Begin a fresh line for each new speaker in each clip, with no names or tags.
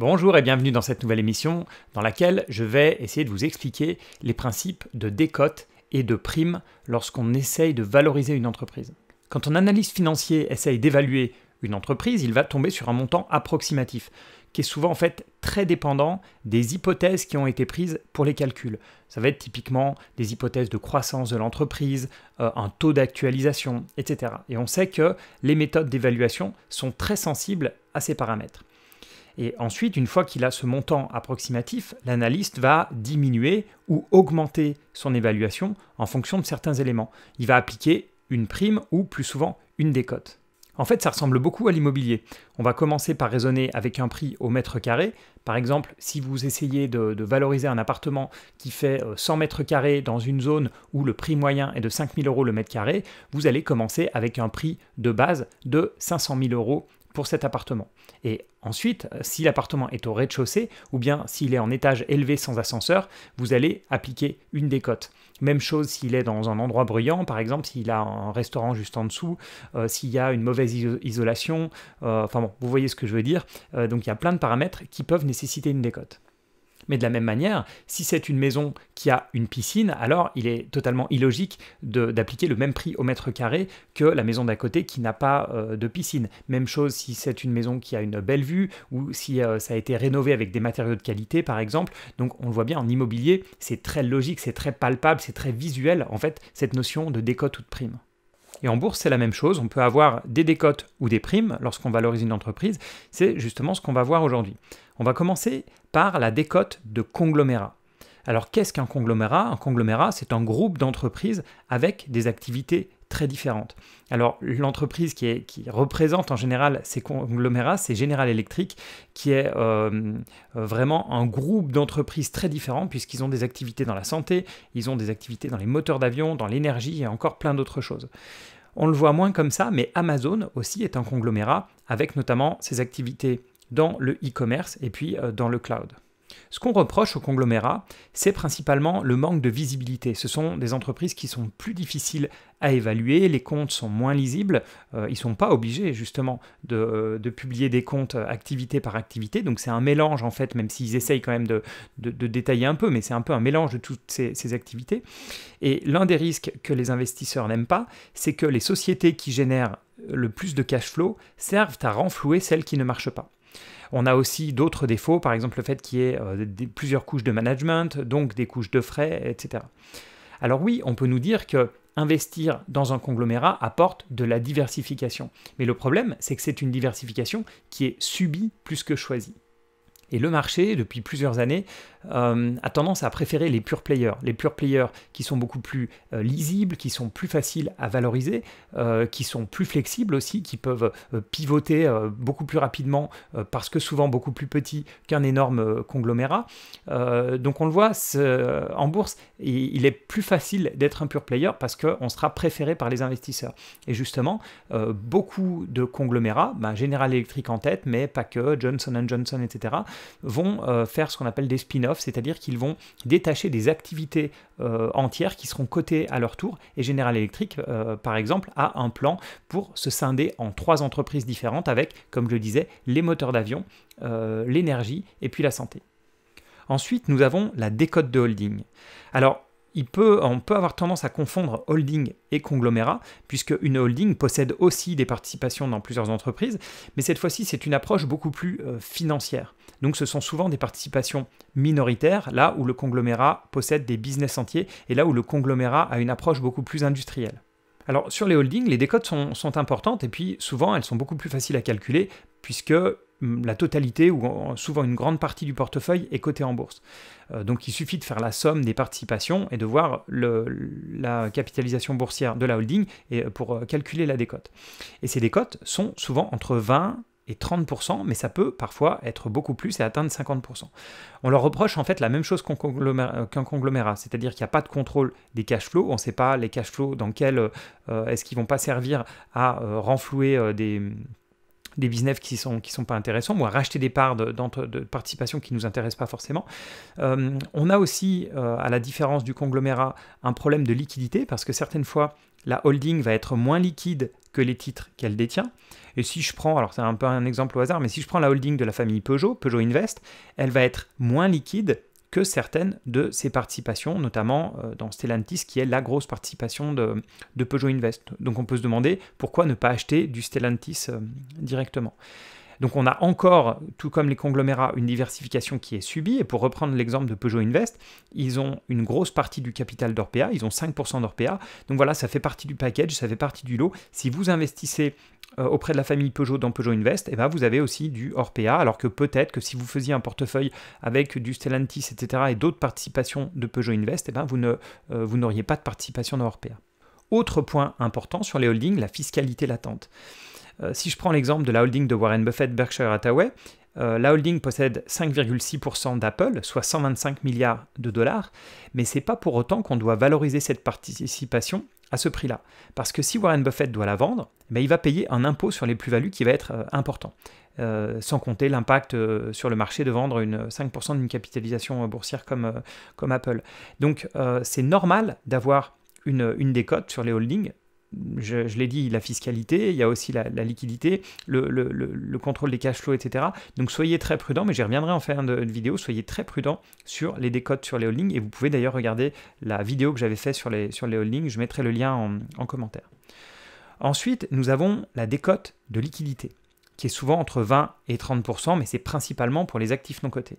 Bonjour et bienvenue dans cette nouvelle émission dans laquelle je vais essayer de vous expliquer les principes de décote et de prime lorsqu'on essaye de valoriser une entreprise. Quand un analyste financier essaye d'évaluer une entreprise, il va tomber sur un montant approximatif, qui est souvent en fait très dépendant des hypothèses qui ont été prises pour les calculs. Ça va être typiquement des hypothèses de croissance de l'entreprise, euh, un taux d'actualisation, etc. Et on sait que les méthodes d'évaluation sont très sensibles à ces paramètres. Et ensuite, une fois qu'il a ce montant approximatif, l'analyste va diminuer ou augmenter son évaluation en fonction de certains éléments. Il va appliquer une prime ou plus souvent une décote. En fait, ça ressemble beaucoup à l'immobilier. On va commencer par raisonner avec un prix au mètre carré. Par exemple, si vous essayez de, de valoriser un appartement qui fait 100 euh, mètres carrés dans une zone où le prix moyen est de 5000 euros le mètre carré, vous allez commencer avec un prix de base de 500 000 euros pour cet appartement. Et ensuite, euh, si l'appartement est au rez-de-chaussée, ou bien s'il est en étage élevé sans ascenseur, vous allez appliquer une décote. Même chose s'il est dans un endroit bruyant, par exemple s'il a un restaurant juste en dessous, euh, s'il y a une mauvaise isolation, euh, enfin bon, vous voyez ce que je veux dire. donc il y a plein de paramètres qui peuvent nécessiter une décote. Mais de la même manière, si c'est une maison qui a une piscine, alors il est totalement illogique d'appliquer le même prix au mètre carré que la maison d'à côté qui n'a pas euh, de piscine. Même chose si c'est une maison qui a une belle vue ou si euh, ça a été rénové avec des matériaux de qualité, par exemple. Donc on le voit bien en immobilier, c'est très logique, c'est très palpable, c'est très visuel, en fait, cette notion de décote ou de prime. Et en bourse, c'est la même chose. On peut avoir des décotes ou des primes lorsqu'on valorise une entreprise. C'est justement ce qu'on va voir aujourd'hui. On va commencer par la décote de conglomérat. Alors qu'est-ce qu'un conglomérat Un conglomérat, c'est un groupe d'entreprises avec des activités très différentes. Alors l'entreprise qui, représente en général ces conglomérats, c'est General Electric, qui est euh, euh, vraiment un groupe d'entreprises très différentes puisqu'ils ont des activités dans la santé, ils ont des activités dans les moteurs d'avion, dans l'énergie et encore plein d'autres choses. On le voit moins comme ça, mais Amazon aussi est un conglomérat avec notamment ses activités dans le e-commerce et puis euh, dans le cloud. Ce qu'on reproche aux conglomérats, c'est principalement le manque de visibilité. Ce sont des entreprises qui sont plus difficiles à évaluer, les comptes sont moins lisibles, euh, ils ne sont pas obligés justement de, euh, publier des comptes euh, activité par activité, donc c'est un mélange en fait, même s'ils essayent quand même de, détailler un peu, mais c'est un peu un mélange de toutes ces, ces activités. Et l'un des risques que les investisseurs n'aiment pas, c'est que les sociétés qui génèrent le plus de cash flow servent à renflouer celles qui ne marchent pas. On a aussi d'autres défauts, par exemple le fait qu'il y ait euh, plusieurs couches de management, donc des couches de frais, etc. Alors oui, on peut nous dire que investir dans un conglomérat apporte de la diversification. Mais le problème, c'est que c'est une diversification qui est subie plus que choisie. Et le marché, depuis plusieurs années, euh, a tendance à préférer les pure players. Les pure players qui sont beaucoup plus euh, lisibles, qui sont plus faciles à valoriser, euh, qui sont plus flexibles aussi, qui peuvent pivoter beaucoup plus rapidement parce que souvent beaucoup plus petits qu'un énorme conglomérat. donc on le voit en bourse, il, est plus facile d'être un pure player parce qu'on sera préféré par les investisseurs. Et justement, beaucoup de conglomérats, ben, General Electric en tête, mais pas que, Johnson Johnson, etc., vont euh, faire ce qu'on appelle des spin-offs, c'est-à-dire qu'ils vont détacher des activités euh, entières qui seront cotées à leur tour. Et General Electric, euh, par exemple, a un plan pour se scinder en trois entreprises différentes avec, comme je le disais, les moteurs d'avion, l'énergie et puis la santé. Ensuite, nous avons la décote de holding. Alors, peut, on peut avoir tendance à confondre holding et conglomérat, puisque une holding possède aussi des participations dans plusieurs entreprises, mais cette fois-ci, c'est une approche beaucoup plus euh, financière. Donc ce sont souvent des participations minoritaires, là où le conglomérat possède des business entiers, et là où le conglomérat a une approche beaucoup plus industrielle. Alors sur les holdings, les décotes sont, sont importantes, et puis souvent, elles sont beaucoup plus faciles à calculer, puisque la totalité ou souvent une grande partie du portefeuille est cotée en bourse. Euh, donc il suffit de faire la somme des participations et de voir la capitalisation boursière de la holding et, euh, pour euh, calculer la décote. Et ces décotes sont souvent entre 20 et 30%, mais ça peut parfois être beaucoup plus et atteindre 50%. On leur reproche en fait la même chose qu'un conglomérat, c'est-à-dire qu'il n'y a pas de contrôle des cash flows, on ne sait pas les cash flows dans quels est-ce qu'ils vont pas servir à renflouer des des business qui sont qui sont pas intéressants ou à racheter des parts de, de, participation qui nous intéressent pas forcément. Euh, on a aussi, euh, à la différence du conglomérat, un problème de liquidité parce que certaines fois la holding va être moins liquide que les titres qu'elle détient. Et si je prends, alors c'est un peu un exemple au hasard, mais si je prends la holding de la famille Peugeot, Peugeot Invest, elle va être moins liquide que certaines de ses participations, notamment euh, dans Stellantis, qui est la grosse participation de, de Peugeot Invest. Donc on peut se demander pourquoi ne pas acheter du Stellantis euh, directement. Donc on a encore, tout comme les conglomérats, une diversification qui est subie. Et pour reprendre l'exemple de Peugeot Invest, ils ont une grosse partie du capital d'Orpea, ils ont 5% d'Orpea. Donc voilà, ça fait partie du package, ça fait partie du lot. Si vous investissez euh, auprès de la famille Peugeot dans Peugeot Invest, eh ben, vous avez aussi du Orpea, alors que peut-être que si vous faisiez un portefeuille avec du Stellantis, etc., et d'autres participations de Peugeot Invest, et eh ben, vous, ne, euh, vous n'auriez pas de participation dans Orpea. Autre point important sur les holdings, la fiscalité latente. Euh, si je prends l'exemple de la holding de Warren Buffett, Berkshire Hathaway, euh, la holding possède 5,6% d'Apple, soit 125 milliards de dollars, mais c'est pas pour autant qu'on doit valoriser cette participation à ce prix-là. Parce que si Warren Buffett doit la vendre, eh ben, il va payer un impôt sur les plus-values qui va être euh, important, sans compter l'impact sur le marché de vendre une 5% d'une capitalisation boursière comme, comme Apple. Donc c'est normal d'avoir une décote sur les holdings je, l'ai dit, la fiscalité, il y a aussi la, liquidité, le, contrôle des cash flows, etc. Donc soyez très prudent, mais j'y reviendrai en fin de, vidéo, soyez très prudent sur les décotes sur les holdings, et vous pouvez d'ailleurs regarder la vidéo que j'avais faite sur les, holdings, je mettrai le lien en, en commentaire. Ensuite, nous avons la décote de liquidité, qui est souvent entre 20 et 30%, mais c'est principalement pour les actifs non cotés.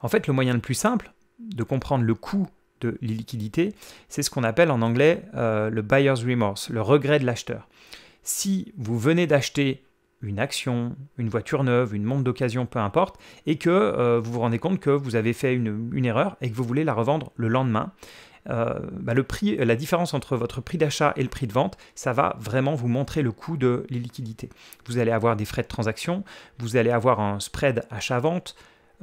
En fait, le moyen le plus simple de comprendre le coût de l'illiquidité, c'est ce qu'on appelle en anglais euh, le buyer's remorse, le regret de l'acheteur. Si vous venez d'acheter une action, une voiture neuve, une montre d'occasion, peu importe, et que euh, vous vous rendez compte que vous avez fait une, erreur et que vous voulez la revendre le lendemain, euh, bah, le prix, la différence entre votre prix d'achat et le prix de vente, ça va vraiment vous montrer le coût de l'illiquidité. Vous allez avoir des frais de transaction, vous allez avoir un spread achat-vente,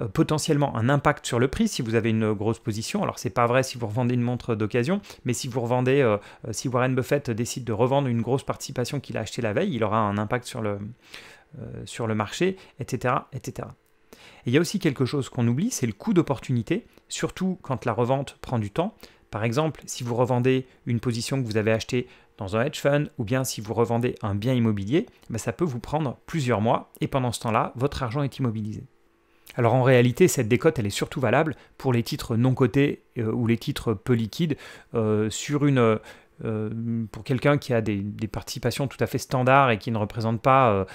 euh, potentiellement un impact sur le prix si vous avez une grosse position. Alors c'est pas vrai si vous revendez une montre d'occasion, mais si vous revendez, euh, euh, si Warren Buffett décide de revendre une grosse participation qu'il a achetée la veille, il aura un impact sur le, sur le marché, etc., Et il y a aussi quelque chose qu'on oublie, c'est le coût d'opportunité, surtout quand la revente prend du temps. Par exemple, si vous revendez une position que vous avez achetée dans un hedge fund ou bien si vous revendez un bien immobilier, ben ça peut vous prendre plusieurs mois et pendant ce temps-là, votre argent est immobilisé. Alors en réalité, cette décote, elle est surtout valable pour les titres non cotés euh, ou les titres peu liquides euh, sur une... Euh, pour quelqu'un qui a des, participations tout à fait standards et qui ne représente pas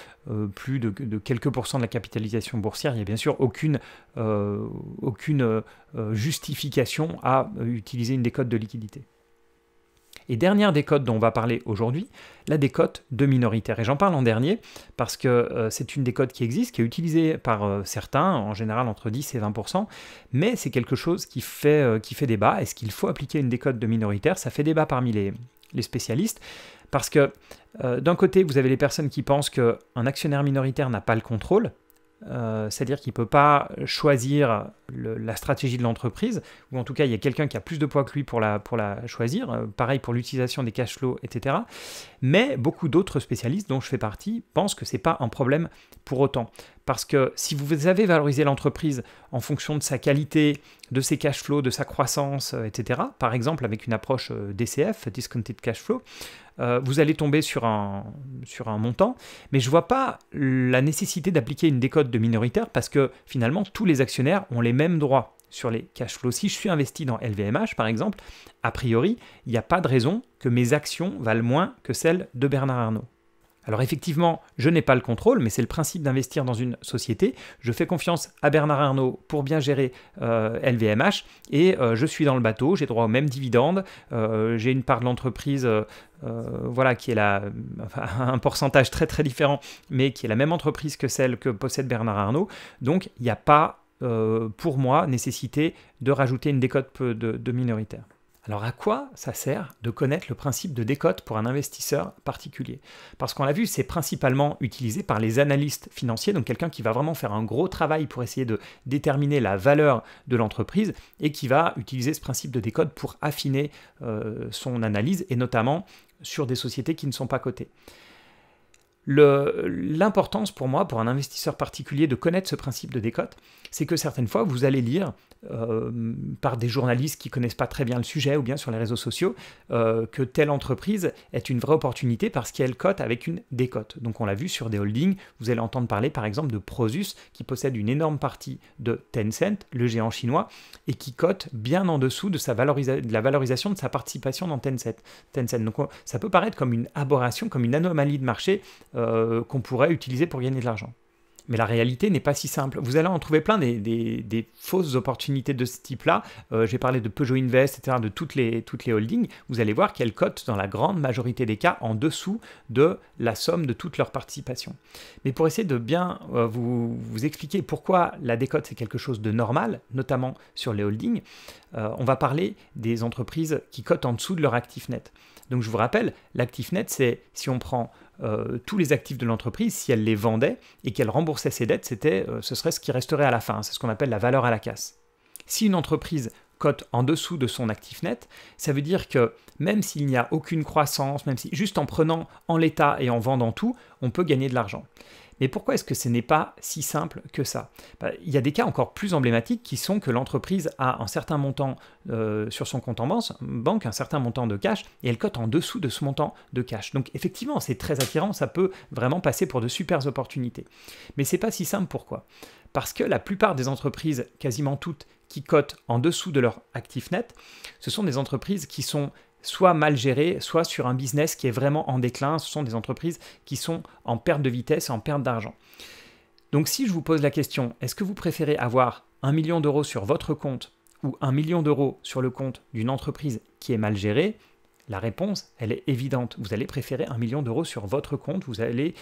plus de, quelques pourcents de la capitalisation boursière, il n'y a bien sûr aucune, aucune justification à utiliser une décote de liquidité. Et dernière décote dont on va parler aujourd'hui, la décote de minoritaire. Et j'en parle en dernier parce que euh, c'est une décote qui existe, qui est utilisée par euh, certains, en général entre 10 et 20%, mais c'est quelque chose qui fait, euh, qui fait débat. Est-ce qu'il faut appliquer une décote de minoritaire Ça fait débat parmi les, les spécialistes. Parce que d'un côté, vous avez les personnes qui pensent qu'un actionnaire minoritaire n'a pas le contrôle, euh, c'est-à-dire qu'il ne peut pas choisir la stratégie de l'entreprise, ou en tout cas il y a quelqu'un qui a plus de poids que lui pour la, pour la choisir, euh, pareil pour l'utilisation des cash flows, etc. Mais beaucoup d'autres spécialistes dont je fais partie pensent que ce n'est pas un problème pour autant. Parce que si vous avez valorisé l'entreprise en fonction de sa qualité, de ses cash flows, de sa croissance, euh, etc., par exemple avec une approche DCF, Discounted Cash Flow, euh, vous allez tomber sur un, sur un montant, mais je ne vois pas la nécessité d'appliquer une décote de minoritaire parce que finalement, tous les actionnaires ont les mêmes droits sur les cash flows. Si je suis investi dans LVMH, par exemple, a priori, il n'y a pas de raison que mes actions valent moins que celles de Bernard Arnault. Alors effectivement, je n'ai pas le contrôle, mais c'est le principe d'investir dans une société. Je fais confiance à Bernard Arnault pour bien gérer LVMH euh, et euh, je suis dans le bateau, j'ai droit aux mêmes dividendes, euh, j'ai une part de l'entreprise voilà, qui est la, un pourcentage très très différent, mais qui est la même entreprise que celle que possède Bernard Arnault. Donc il n'y a pas, pour moi, nécessité de rajouter une décote de minoritaire. Alors à quoi ça sert de connaître le principe de décote pour un investisseur particulier Parce qu'on l'a vu, c'est principalement utilisé par les analystes financiers, donc quelqu'un qui va vraiment faire un gros travail pour essayer de déterminer la valeur de l'entreprise et qui va utiliser ce principe de décote pour affiner euh, son analyse et notamment sur des sociétés qui ne sont pas cotées. L'importance pour moi, pour un investisseur particulier, de connaître ce principe de décote, c'est que certaines fois, vous allez lire euh, par des journalistes qui connaissent pas très bien le sujet ou bien sur les réseaux sociaux euh, que telle entreprise est une vraie opportunité parce qu'elle cote avec une décote. Donc on l'a vu sur des holdings, vous allez entendre parler par exemple de Prosus qui possède une énorme partie de Tencent, le géant chinois, et qui cote bien en dessous de, sa de la valorisation de sa participation dans Tencent. Donc ça peut paraître comme une aberration, comme une anomalie de marché euh, qu'on pourrait utiliser pour gagner de l'argent. Mais la réalité n'est pas si simple. Vous allez en trouver plein des, fausses opportunités de ce type-là. Euh, j'ai parlé de Peugeot Invest, etc., de toutes les, toutes les holdings. Vous allez voir qu'elles cotent dans la grande majorité des cas en dessous de la somme de toutes leurs participations. Mais pour essayer de bien euh, vous, expliquer pourquoi la décote c'est quelque chose de normal, notamment sur les holdings, on va parler des entreprises qui cotent en dessous de leur actif net. Donc je vous rappelle, l'actif net c'est si on prend euh, tous les actifs de l'entreprise si elle les vendait et qu'elle remboursait ses dettes, c'était, euh, ce serait ce qui resterait à la fin. c'est ce qu'on appelle la valeur à la casse. Si une entreprise cote en dessous de son actif net, ça veut dire que même s'il n'y a aucune croissance, même si juste en prenant en l'état et en vendant tout, on peut gagner de l'argent. Mais pourquoi est-ce que ce n'est pas si simple que ça bah, Il y a des cas encore plus emblématiques qui sont que l'entreprise a un certain montant euh, sur son compte en banque, un certain montant de cash, et elle cote en dessous de ce montant de cash. Donc effectivement, c'est très attirant, ça peut vraiment passer pour de super opportunités. Mais c'est pas si simple pourquoi Parce que la plupart des entreprises, quasiment toutes, qui cotent en dessous de leur actif net, ce sont des entreprises qui sont soit mal géré, soit sur un business qui est vraiment en déclin. Ce sont des entreprises qui sont en perte de vitesse, en perte d'argent. Donc si je vous pose la question, est-ce que vous préférez avoir un million d'euros sur votre compte ou un million d'euros sur le compte d'une entreprise qui est mal gérée la réponse, elle est évidente. Vous allez préférer un million d'euros sur votre compte, vous allez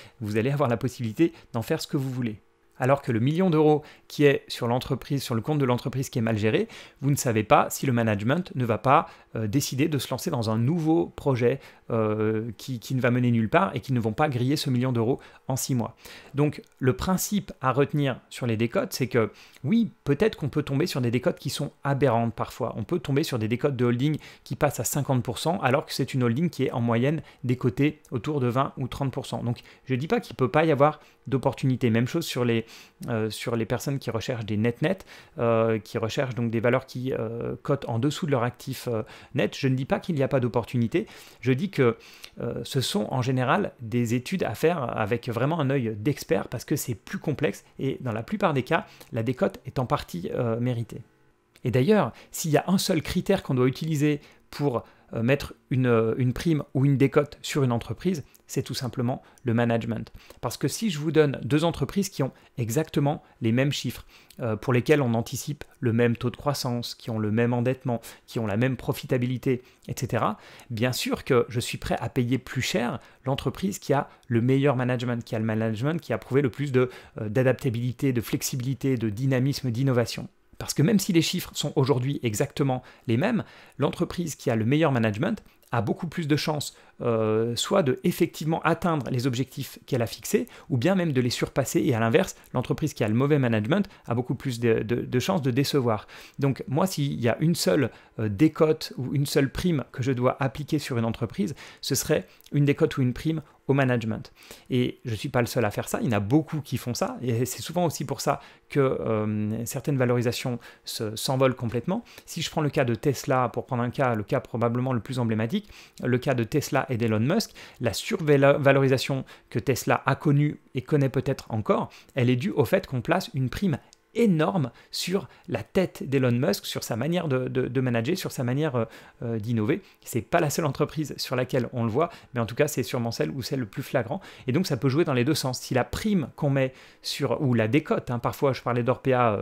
avoir la possibilité d'en faire ce que vous voulez alors que le million d'euros qui est sur l'entreprise, sur le compte de l'entreprise qui est mal géré, vous ne savez pas si le management ne va pas euh, décider de se lancer dans un nouveau projet euh, qui, ne va mener nulle part et qui ne vont pas griller ce million d'euros en six mois. Donc le principe à retenir sur les décotes, c'est que oui, peut-être qu'on peut tomber sur des décotes qui sont aberrantes parfois. On peut tomber sur des décotes de holding qui passent à 50% alors que c'est une holding qui est en moyenne décotée autour de 20 ou 30%. Donc je ne dis pas qu'il ne peut pas y avoir d'opportunités. Même chose sur les euh, sur les personnes qui recherchent des net-net, euh, qui recherchent donc des valeurs qui euh, cotent en dessous de leur actif net. Je ne dis pas qu'il n'y a pas d'opportunité, je dis que ce sont en général des études à faire avec vraiment un œil d'expert parce que c'est plus complexe et dans la plupart des cas, la décote est en partie méritée. Et d'ailleurs, s'il y a un seul critère qu'on doit utiliser pour mettre une prime ou une décote sur une entreprise, c'est tout simplement le management. Parce que si je vous donne deux entreprises qui ont exactement les mêmes chiffres, euh, pour lesquelles on anticipe le même taux de croissance, qui ont le même endettement, qui ont la même profitabilité, etc., bien sûr que je suis prêt à payer plus cher l'entreprise qui a le meilleur management, qui a le management qui a prouvé le plus euh, d'adaptabilité, de, de flexibilité, de dynamisme, d'innovation. Parce que même si les chiffres sont aujourd'hui exactement les mêmes, l'entreprise qui a le meilleur management, a beaucoup plus de chances euh, soit de effectivement atteindre les objectifs qu'elle a fixés, ou bien même de les surpasser. Et à l'inverse, l'entreprise qui a le mauvais management a beaucoup plus de, chances de décevoir. Donc moi, s'il y a une seule euh, décote ou une seule prime que je dois appliquer sur une entreprise, ce serait une décote ou une prime au management. Et je suis pas le seul à faire ça, il y en a beaucoup qui font ça, et c'est souvent aussi pour ça que euh, certaines valorisations s'envolent complètement. Si je prends le cas de Tesla, pour prendre un cas, le cas probablement le plus emblématique, le cas de Tesla et d'Elon Musk, la survalorisation que Tesla a connue et connaît peut-être encore, elle est due au fait qu'on place une prime énorme sur la tête d'Elon Musk, sur sa manière de, manager, sur sa manière euh, euh, d'innover. C'est pas la seule entreprise sur laquelle on le voit, mais en tout cas, c'est sûrement celle où c'est le plus flagrant. Et donc, ça peut jouer dans les deux sens. Si la prime qu'on met sur, ou la décote, hein, parfois je parlais d'Orpea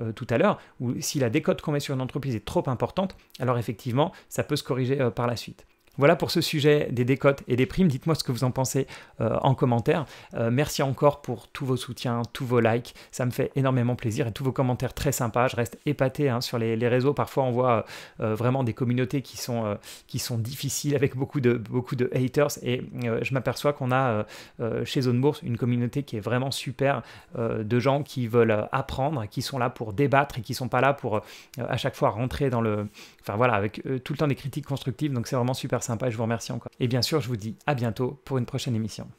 euh, tout à l'heure, ou si la décote qu'on met sur une entreprise est trop importante, alors effectivement, ça peut se corriger par la suite. Voilà pour ce sujet des décotes et des primes. Dites-moi ce que vous en pensez euh, en commentaire. Euh, merci encore pour tous vos soutiens, tous vos likes. Ça me fait énormément plaisir et tous vos commentaires très sympas. Je reste épaté hein, sur les, réseaux. Parfois, on voit euh, vraiment des communautés qui sont, qui sont difficiles avec beaucoup de, beaucoup de haters. Et je m'aperçois qu'on a chez Zone Bourse une communauté qui est vraiment super de gens qui veulent apprendre, qui sont là pour débattre et qui sont pas là pour à chaque fois rentrer dans le. Enfin voilà, avec tout le temps des critiques constructives. Donc c'est vraiment super sympa je vous remercie encore. Et bien sûr, je vous dis à bientôt pour une prochaine émission.